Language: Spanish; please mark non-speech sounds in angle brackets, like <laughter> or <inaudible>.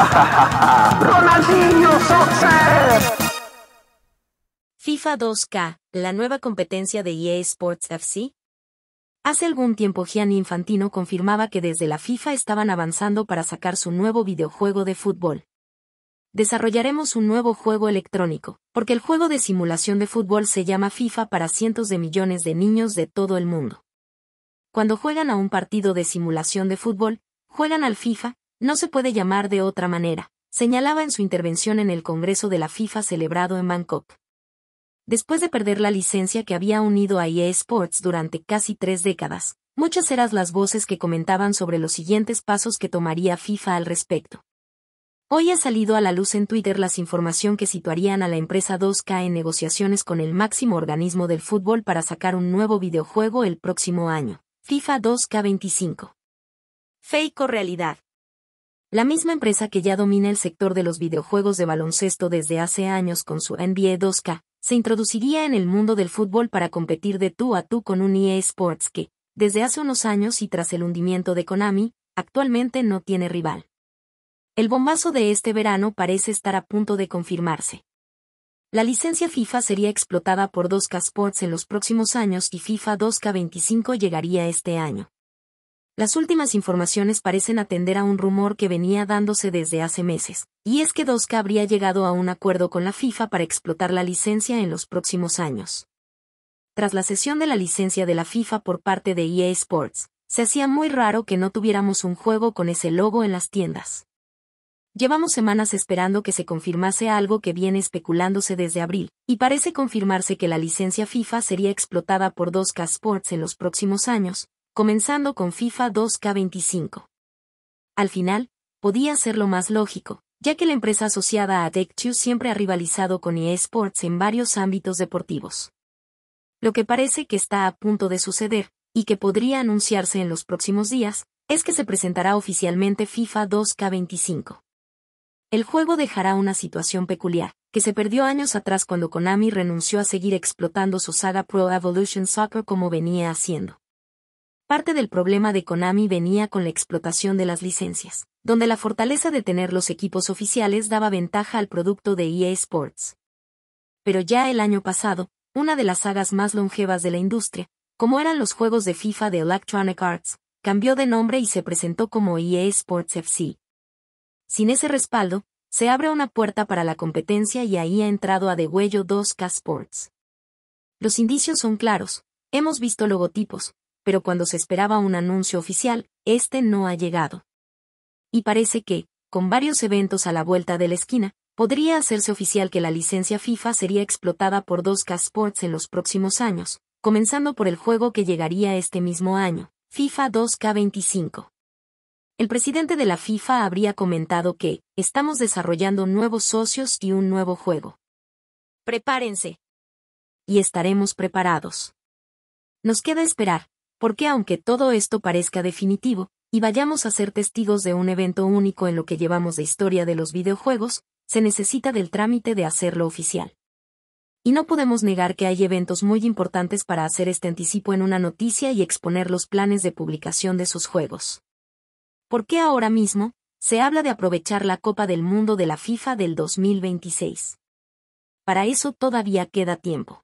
<laughs> FIFA 2K, la nueva competencia de EA Sports FC. Hace algún tiempo Gianni Infantino confirmaba que desde la FIFA estaban avanzando para sacar su nuevo videojuego de fútbol. Desarrollaremos un nuevo juego electrónico, porque el juego de simulación de fútbol se llama FIFA para cientos de millones de niños de todo el mundo. Cuando juegan a un partido de simulación de fútbol, juegan al FIFA, no se puede llamar de otra manera, señalaba en su intervención en el Congreso de la FIFA celebrado en Bangkok. Después de perder la licencia que había unido a EA Sports durante casi tres décadas, muchas eran las voces que comentaban sobre los siguientes pasos que tomaría FIFA al respecto. Hoy ha salido a la luz en Twitter las información que situarían a la empresa 2K en negociaciones con el máximo organismo del fútbol para sacar un nuevo videojuego el próximo año, FIFA 2K25. Fake o realidad la misma empresa que ya domina el sector de los videojuegos de baloncesto desde hace años con su NBA 2K, se introduciría en el mundo del fútbol para competir de tú a tú con un EA Sports que, desde hace unos años y tras el hundimiento de Konami, actualmente no tiene rival. El bombazo de este verano parece estar a punto de confirmarse. La licencia FIFA sería explotada por 2K Sports en los próximos años y FIFA 2K25 llegaría este año. Las últimas informaciones parecen atender a un rumor que venía dándose desde hace meses, y es que 2K habría llegado a un acuerdo con la FIFA para explotar la licencia en los próximos años. Tras la cesión de la licencia de la FIFA por parte de EA Sports, se hacía muy raro que no tuviéramos un juego con ese logo en las tiendas. Llevamos semanas esperando que se confirmase algo que viene especulándose desde abril, y parece confirmarse que la licencia FIFA sería explotada por 2K Sports en los próximos años, comenzando con FIFA 2K25. Al final, podía ser lo más lógico, ya que la empresa asociada a DEC2 siempre ha rivalizado con eSports en varios ámbitos deportivos. Lo que parece que está a punto de suceder, y que podría anunciarse en los próximos días, es que se presentará oficialmente FIFA 2K25. El juego dejará una situación peculiar, que se perdió años atrás cuando Konami renunció a seguir explotando su saga Pro Evolution Soccer como venía haciendo. Parte del problema de Konami venía con la explotación de las licencias, donde la fortaleza de tener los equipos oficiales daba ventaja al producto de EA Sports. Pero ya el año pasado, una de las sagas más longevas de la industria, como eran los juegos de FIFA de Electronic Arts, cambió de nombre y se presentó como EA Sports FC. Sin ese respaldo, se abre una puerta para la competencia y ahí ha entrado a degüello 2K Sports. Los indicios son claros, hemos visto logotipos, pero cuando se esperaba un anuncio oficial, este no ha llegado. Y parece que, con varios eventos a la vuelta de la esquina, podría hacerse oficial que la licencia FIFA sería explotada por 2K Sports en los próximos años, comenzando por el juego que llegaría este mismo año, FIFA 2K25. El presidente de la FIFA habría comentado que, estamos desarrollando nuevos socios y un nuevo juego. Prepárense. Y estaremos preparados. Nos queda esperar, porque aunque todo esto parezca definitivo, y vayamos a ser testigos de un evento único en lo que llevamos de historia de los videojuegos, se necesita del trámite de hacerlo oficial. Y no podemos negar que hay eventos muy importantes para hacer este anticipo en una noticia y exponer los planes de publicación de sus juegos. ¿Por qué ahora mismo, se habla de aprovechar la Copa del Mundo de la FIFA del 2026? Para eso todavía queda tiempo.